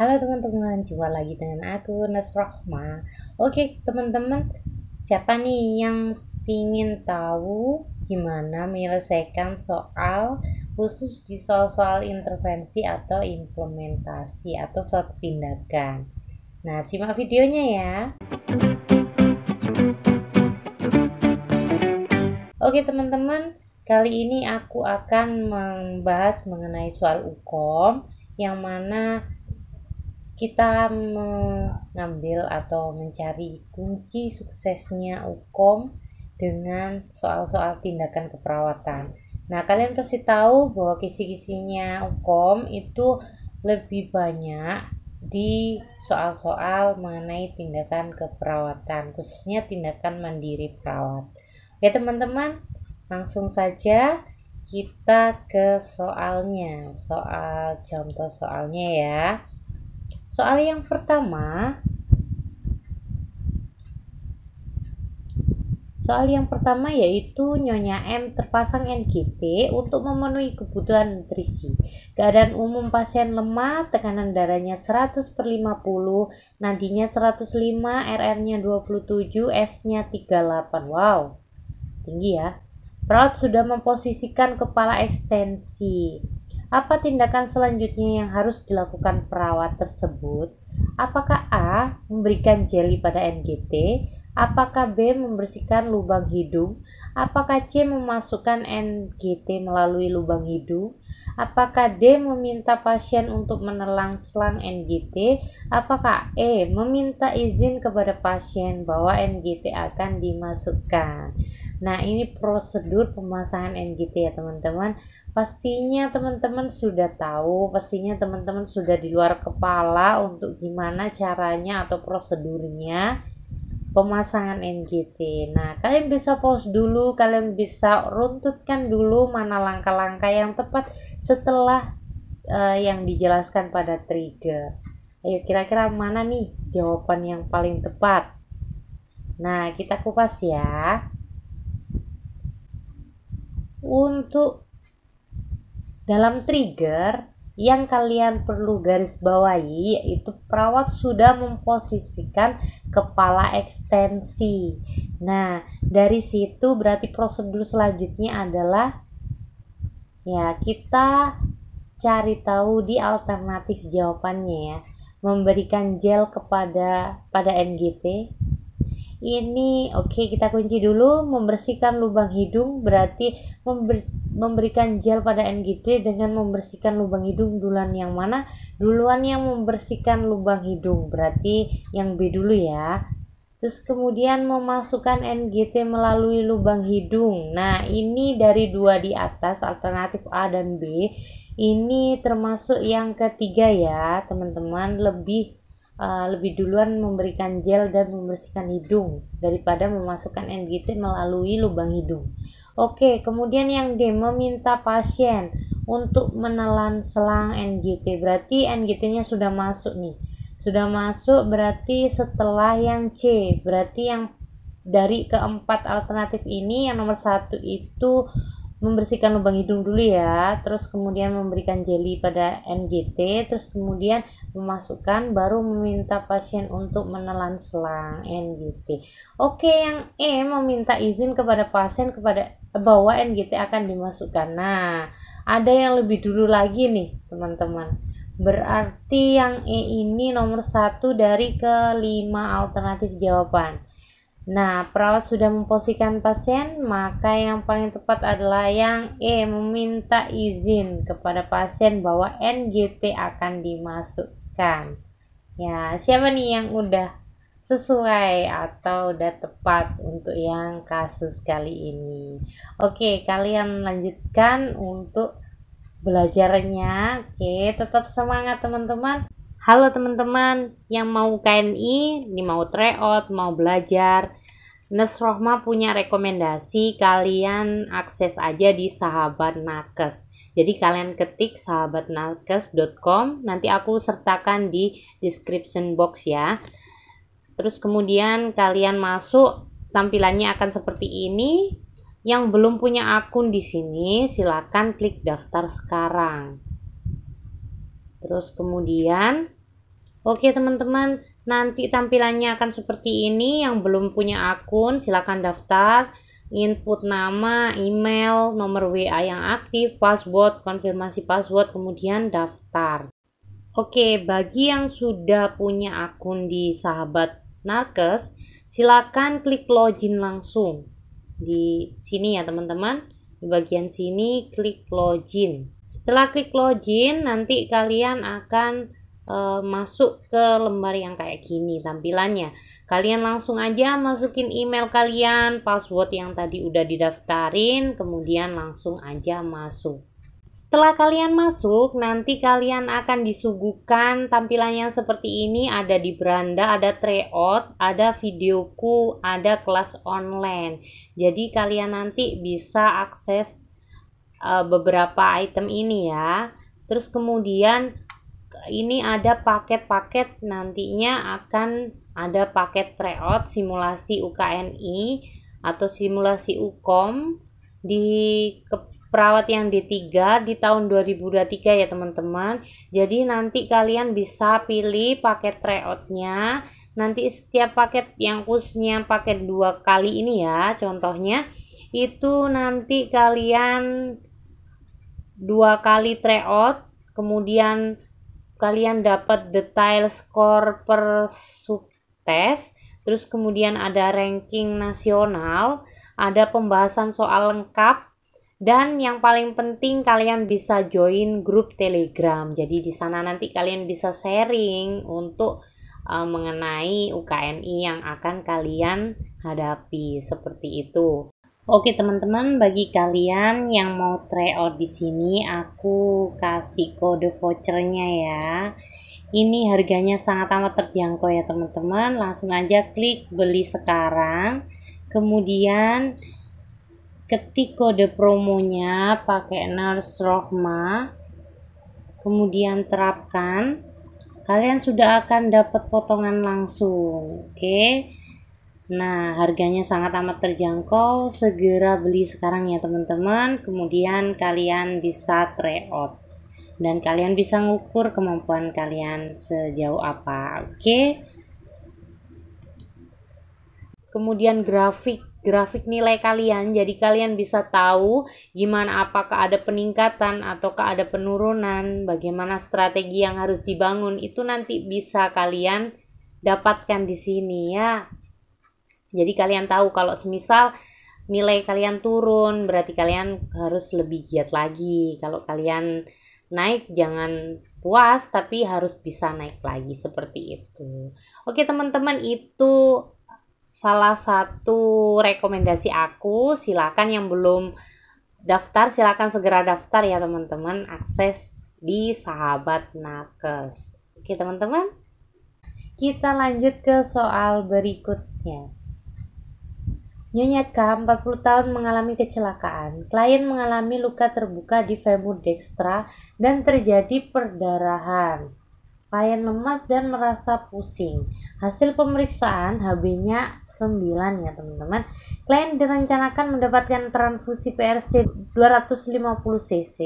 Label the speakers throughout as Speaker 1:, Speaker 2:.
Speaker 1: Halo teman-teman, jumpa lagi dengan aku Nes Oke teman-teman, siapa nih yang ingin tahu gimana menyelesaikan soal khusus di soal-soal intervensi atau implementasi atau suatu tindakan? Nah, simak videonya ya. Oke teman-teman, kali ini aku akan membahas mengenai soal hukum yang mana kita mengambil atau mencari kunci suksesnya UKOM dengan soal-soal tindakan keperawatan. Nah, kalian pasti tahu bahwa kisi-kisinya UKOM itu lebih banyak di soal-soal mengenai tindakan keperawatan, khususnya tindakan mandiri perawat. Ya, teman-teman, langsung saja kita ke soalnya, soal contoh soalnya ya. Soal yang pertama, Soal yang pertama yaitu Nyonya M terpasang NGT untuk memenuhi kebutuhan nutrisi. Keadaan umum pasien lemah, tekanan darahnya 100 per 50, nadinya 105, RR-nya 27, S-nya 38. Wow, tinggi ya. Perawat sudah memposisikan kepala ekstensi. Apa tindakan selanjutnya yang harus dilakukan perawat tersebut? Apakah A. Memberikan jeli pada NGT? Apakah B. Membersihkan lubang hidung? Apakah C. Memasukkan NGT melalui lubang hidung? Apakah D. Meminta pasien untuk menelan selang NGT? Apakah E. Meminta izin kepada pasien bahwa NGT akan dimasukkan? Nah, ini prosedur pemasangan NGT ya, teman-teman. Pastinya teman-teman sudah tahu, pastinya teman-teman sudah di luar kepala untuk gimana caranya atau prosedurnya pemasangan NGT. Nah, kalian bisa pause dulu, kalian bisa runtutkan dulu mana langkah-langkah yang tepat setelah uh, yang dijelaskan pada trigger. Ayo kira-kira mana nih jawaban yang paling tepat? Nah, kita kupas ya untuk dalam trigger yang kalian perlu garis bawahi yaitu perawat sudah memposisikan kepala ekstensi. Nah, dari situ berarti prosedur selanjutnya adalah ya kita cari tahu di alternatif jawabannya ya. Memberikan gel kepada pada NGT ini oke okay, kita kunci dulu membersihkan lubang hidung berarti memberikan gel pada NGT dengan membersihkan lubang hidung duluan yang mana duluan yang membersihkan lubang hidung berarti yang B dulu ya terus kemudian memasukkan NGT melalui lubang hidung nah ini dari dua di atas alternatif A dan B ini termasuk yang ketiga ya teman-teman lebih Eh, lebih duluan memberikan gel dan membersihkan hidung daripada memasukkan NGT melalui lubang hidung. Oke, kemudian yang D meminta pasien untuk menelan selang NGT. Berarti NGT-nya sudah masuk nih. Sudah masuk berarti setelah yang C. Berarti yang dari keempat alternatif ini yang nomor satu itu membersihkan lubang hidung dulu ya terus kemudian memberikan jeli pada NGT, terus kemudian memasukkan baru meminta pasien untuk menelan selang NGT. oke yang E meminta izin kepada pasien kepada bahwa NGT akan dimasukkan nah ada yang lebih dulu lagi nih teman-teman berarti yang E ini nomor satu dari kelima alternatif jawaban Nah, perawat sudah memposisikan pasien, maka yang paling tepat adalah yang E, meminta izin kepada pasien bahwa NGT akan dimasukkan. Ya, siapa nih yang udah sesuai atau udah tepat untuk yang kasus kali ini. Oke, kalian lanjutkan untuk belajarnya. Oke, tetap semangat teman-teman. Halo teman-teman yang mau KNI, ini mau tryout, mau belajar. Nes Rohma punya rekomendasi kalian akses aja di sahabat nakes. Jadi kalian ketik sahabatnakes.com, nanti aku sertakan di description box ya. Terus kemudian kalian masuk, tampilannya akan seperti ini. Yang belum punya akun di sini, silakan klik daftar sekarang. Terus kemudian, oke teman-teman, nanti tampilannya akan seperti ini. Yang belum punya akun silahkan daftar, input nama, email, nomor WA yang aktif, password, konfirmasi password, kemudian daftar. Oke, bagi yang sudah punya akun di Sahabat Narkes, silakan klik login langsung di sini ya teman-teman di bagian sini klik login setelah klik login nanti kalian akan e, masuk ke lembar yang kayak gini tampilannya kalian langsung aja masukin email kalian password yang tadi udah didaftarin kemudian langsung aja masuk setelah kalian masuk, nanti kalian akan disuguhkan tampilan yang seperti ini. Ada di beranda, ada tryout, ada videoku, ada kelas online. Jadi kalian nanti bisa akses uh, beberapa item ini ya. Terus kemudian ini ada paket-paket nantinya akan ada paket tryout simulasi UKNI atau simulasi UKOM di perawat yang D3 di tahun 2023 ya teman-teman. Jadi nanti kalian bisa pilih paket tryoutnya. Nanti setiap paket yang khususnya paket dua kali ini ya contohnya itu nanti kalian dua kali tryout kemudian kalian dapat detail skor per test, terus kemudian ada ranking nasional ada pembahasan soal lengkap dan yang paling penting kalian bisa join grup Telegram. Jadi di sana nanti kalian bisa sharing untuk uh, mengenai UKNI yang akan kalian hadapi seperti itu. Oke teman-teman, bagi kalian yang mau tryout di sini, aku kasih kode vouchernya ya. Ini harganya sangat amat terjangkau ya teman-teman. Langsung aja klik beli sekarang. Kemudian ketik kode promonya pakai Nars Rohma kemudian terapkan kalian sudah akan dapat potongan langsung oke okay? nah harganya sangat amat terjangkau segera beli sekarang ya teman-teman kemudian kalian bisa out dan kalian bisa ngukur kemampuan kalian sejauh apa oke okay? kemudian grafik grafik nilai kalian jadi kalian bisa tahu gimana apakah ada peningkatan ataukah ada penurunan bagaimana strategi yang harus dibangun itu nanti bisa kalian dapatkan di sini ya jadi kalian tahu kalau semisal nilai kalian turun berarti kalian harus lebih giat lagi kalau kalian naik jangan puas tapi harus bisa naik lagi seperti itu oke teman-teman itu salah satu rekomendasi aku silakan yang belum daftar silakan segera daftar ya teman-teman akses di sahabat nakes oke teman-teman kita lanjut ke soal berikutnya Nyonya K, 40 tahun mengalami kecelakaan. Klien mengalami luka terbuka di femur dextra dan terjadi perdarahan klien lemas dan merasa pusing. Hasil pemeriksaan HB-nya 9 ya teman-teman. Klien direncanakan mendapatkan transfusi PRC 250 cc.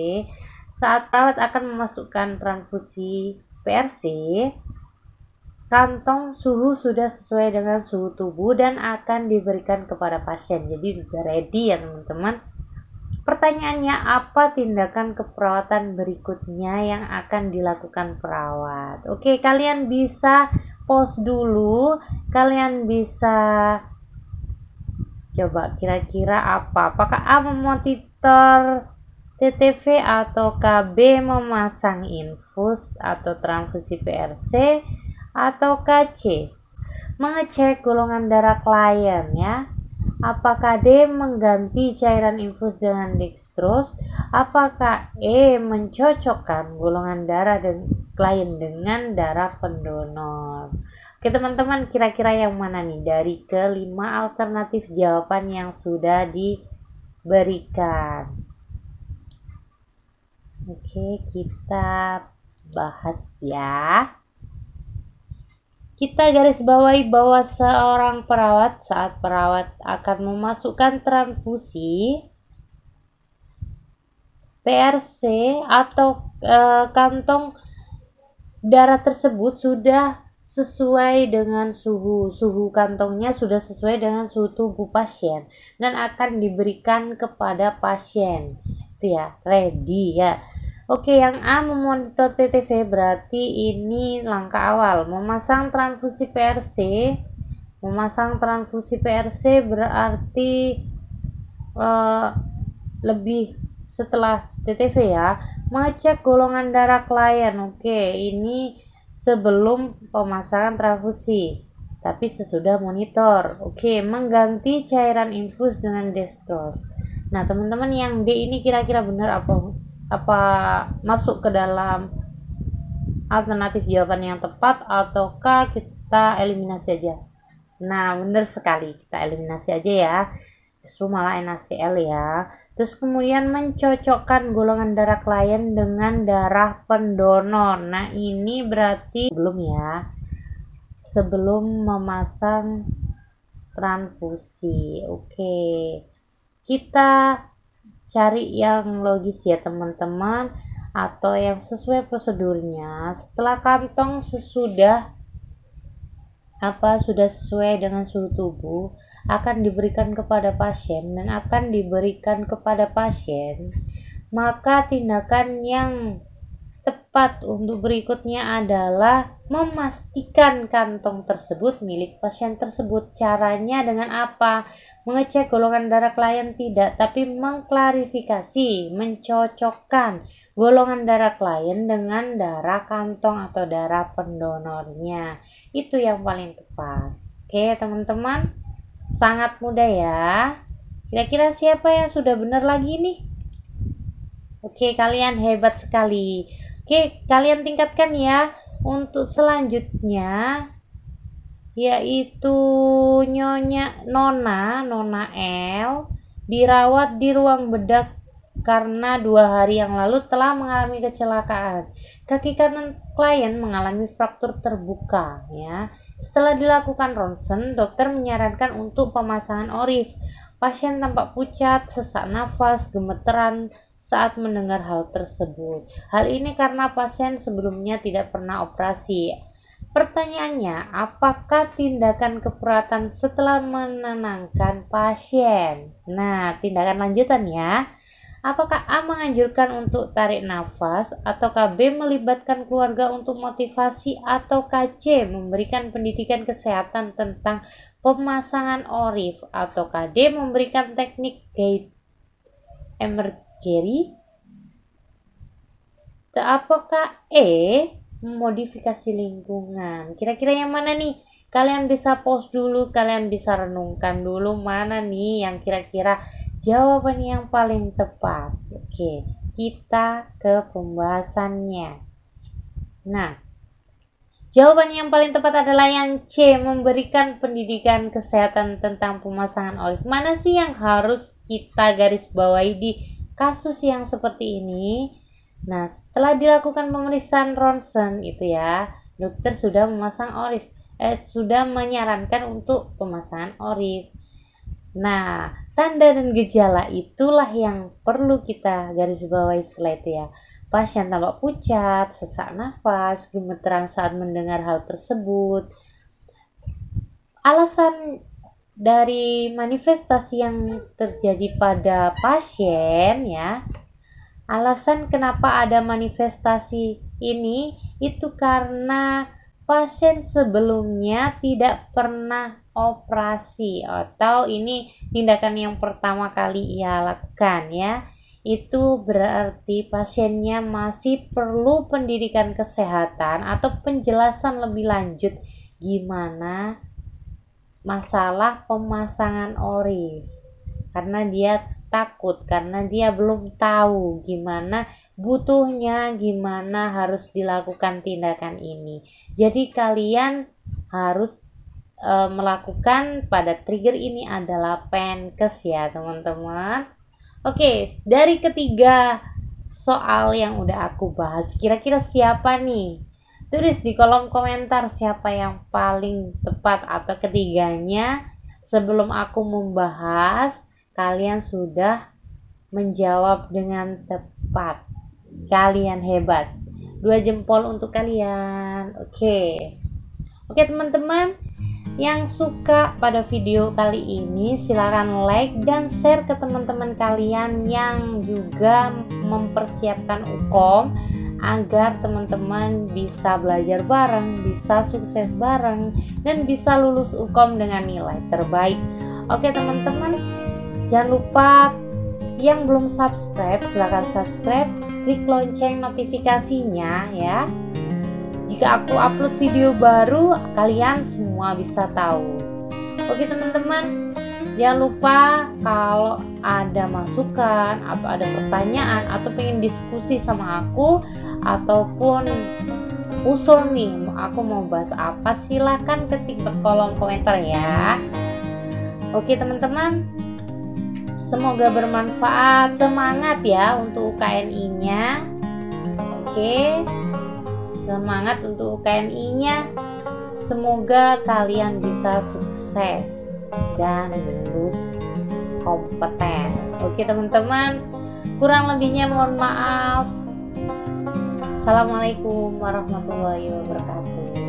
Speaker 1: Saat perawat akan memasukkan transfusi PRC, kantong suhu sudah sesuai dengan suhu tubuh dan akan diberikan kepada pasien. Jadi sudah ready ya teman-teman. Pertanyaannya, apa tindakan keperawatan berikutnya yang akan dilakukan perawat? Oke, kalian bisa post dulu. Kalian bisa coba kira-kira apa? Apakah A memonitor TTV atau KB memasang infus atau transfusi PRC atau KC? Mengecek golongan darah klien ya Apakah D mengganti cairan infus dengan dextrose? Apakah E mencocokkan golongan darah dan klien dengan darah pendonor? Oke teman-teman, kira-kira yang mana nih dari kelima alternatif jawaban yang sudah diberikan? Oke, kita bahas ya. Kita garis bawahi bahwa seorang perawat saat perawat akan memasukkan transfusi PRC atau e, kantong darah tersebut sudah sesuai dengan suhu. Suhu kantongnya sudah sesuai dengan suhu tubuh pasien dan akan diberikan kepada pasien. Itu ya, ready ya. Oke, yang A memonitor TTV berarti ini langkah awal. Memasang transfusi PRC. Memasang transfusi PRC berarti uh, lebih setelah TTV ya. Mengecek golongan darah klien. Oke, ini sebelum pemasangan transfusi, tapi sesudah monitor. Oke, mengganti cairan infus dengan destos. Nah, teman-teman yang D ini kira-kira benar apa apa masuk ke dalam alternatif jawaban yang tepat ataukah kita eliminasi aja nah benar sekali kita eliminasi aja ya justru malah NaCl ya terus kemudian mencocokkan golongan darah klien dengan darah pendonor nah ini berarti belum ya sebelum memasang transfusi oke okay. kita cari yang logis ya teman-teman atau yang sesuai prosedurnya setelah kantong sesudah apa sudah sesuai dengan suhu tubuh akan diberikan kepada pasien dan akan diberikan kepada pasien maka tindakan yang tepat untuk berikutnya adalah memastikan kantong tersebut milik pasien tersebut. Caranya dengan apa? Mengecek golongan darah klien tidak, tapi mengklarifikasi, mencocokkan golongan darah klien dengan darah kantong atau darah pendonornya. Itu yang paling tepat. Oke, teman-teman, sangat mudah ya. Kira-kira siapa yang sudah benar lagi nih? Oke, kalian hebat sekali. Oke, kalian tingkatkan ya. Untuk selanjutnya yaitu Nyonya Nona, Nona L dirawat di ruang bedak karena dua hari yang lalu telah mengalami kecelakaan. Kaki kanan klien mengalami fraktur terbuka. Ya, setelah dilakukan ronsen, dokter menyarankan untuk pemasangan orif. Pasien tampak pucat, sesak nafas, gemeteran, saat mendengar hal tersebut. Hal ini karena pasien sebelumnya tidak pernah operasi. Pertanyaannya, apakah tindakan keperawatan setelah menenangkan pasien? Nah, tindakan lanjutan ya. Apakah A menganjurkan untuk tarik nafas Atau B melibatkan keluarga untuk motivasi Atau C memberikan pendidikan kesehatan tentang pemasangan orif Atau D memberikan teknik gait emergency kiri. Apakah E modifikasi lingkungan? Kira-kira yang mana nih? Kalian bisa post dulu, kalian bisa renungkan dulu mana nih yang kira-kira jawaban yang paling tepat. Oke, kita ke pembahasannya. Nah, Jawaban yang paling tepat adalah yang C, memberikan pendidikan kesehatan tentang pemasangan olive. Mana sih yang harus kita garis bawahi di kasus yang seperti ini. Nah, setelah dilakukan pemeriksaan ronsen itu ya, dokter sudah memasang orif, eh sudah menyarankan untuk pemasangan orif. Nah, tanda dan gejala itulah yang perlu kita garis bawahi setelah itu ya. Pasien tampak pucat, sesak nafas, gemeteran saat mendengar hal tersebut. Alasan dari manifestasi yang terjadi pada pasien ya alasan kenapa ada manifestasi ini itu karena pasien sebelumnya tidak pernah operasi atau ini tindakan yang pertama kali ia lakukan ya itu berarti pasiennya masih perlu pendidikan kesehatan atau penjelasan lebih lanjut gimana masalah pemasangan ori karena dia takut karena dia belum tahu gimana butuhnya gimana harus dilakukan tindakan ini jadi kalian harus e, melakukan pada trigger ini adalah penkes ya teman-teman oke dari ketiga soal yang udah aku bahas kira-kira siapa nih tulis di kolom komentar siapa yang paling tepat atau ketiganya sebelum aku membahas kalian sudah menjawab dengan tepat kalian hebat dua jempol untuk kalian oke okay. oke okay, teman-teman yang suka pada video kali ini silahkan like dan share ke teman-teman kalian yang juga mempersiapkan ukom agar teman-teman bisa belajar bareng, bisa sukses bareng, dan bisa lulus UKOM dengan nilai terbaik. Oke teman-teman, jangan lupa yang belum subscribe silahkan subscribe, klik lonceng notifikasinya ya. Jika aku upload video baru, kalian semua bisa tahu. Oke teman-teman, Jangan lupa kalau ada masukan atau ada pertanyaan atau pengen diskusi sama aku ataupun usul nih aku mau bahas apa silahkan ketik di kolom komentar ya. Oke teman-teman, semoga bermanfaat. Semangat ya untuk UKNI-nya. Oke. Semangat untuk UKNI-nya. Semoga kalian bisa sukses dan lulus kompeten. Oke teman-teman, kurang lebihnya mohon maaf. Assalamualaikum warahmatullahi wabarakatuh.